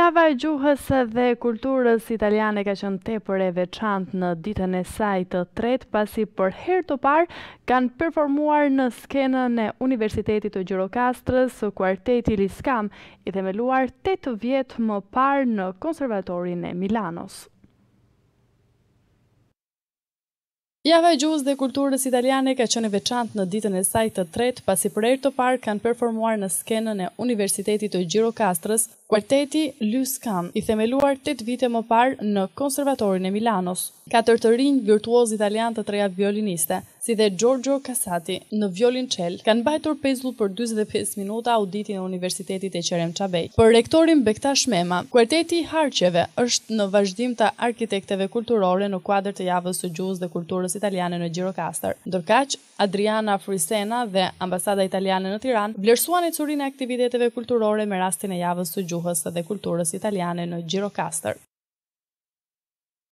Java e gjuhës dhe kulturës italiane ka qënë tepër e veçant në ditën e saj të tret, pasi për her të par kanë performuar në skenën e Universitetit të Gjirokastrës, së kuarteti Liskam, i themeluar 8 vjetë më par në konservatorin e Milanos. Java e gjuhës dhe kulturës italiane ka qenë veçantë në ditën e saj të tretë, pasi për herë të parë kanë performuar në skenën e Universitetit të Gjirokastrës, Kuarteti Lyskan, i themeluar 8 vite më parë në konservatorin e Milanos, ka të rinj virtuoz italian të treja violiniste, si dhe Giorgio Cassati në violin qel, kanë bajtur pezlu për 25 minuta auditin e Universitetit e Qerem Qabej. Për rektorin Bekta Shmema, kuarteti Harqeve është në vazhdim të arkitekteve kulturore në kuadrë të javës së gjuhës dhe kulturës italiane në Gjirokastër. Ndërkaq, Adriana Frisena dhe ambasada italiane në Tiran vlerësuan e curin e aktiviteteve kulturore me rastin e javës së gjuhës dhe kulturës italiane në Gjirokastër.